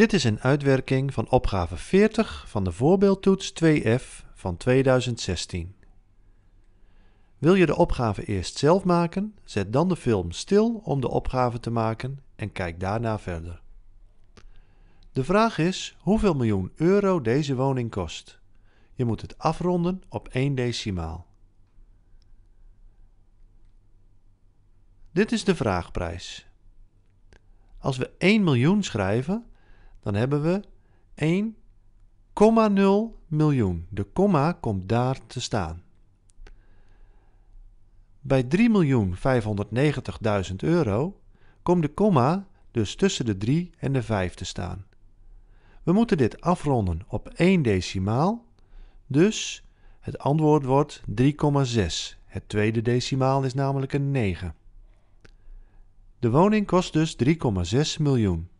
Dit is een uitwerking van opgave 40 van de voorbeeldtoets 2F van 2016. Wil je de opgave eerst zelf maken? Zet dan de film stil om de opgave te maken en kijk daarna verder. De vraag is hoeveel miljoen euro deze woning kost. Je moet het afronden op 1 decimaal. Dit is de vraagprijs. Als we 1 miljoen schrijven, dan hebben we 1,0 miljoen. De komma komt daar te staan. Bij 3.590.000 euro komt de komma dus tussen de 3 en de 5 te staan. We moeten dit afronden op 1 decimaal, dus het antwoord wordt 3,6. Het tweede decimaal is namelijk een 9. De woning kost dus 3,6 miljoen.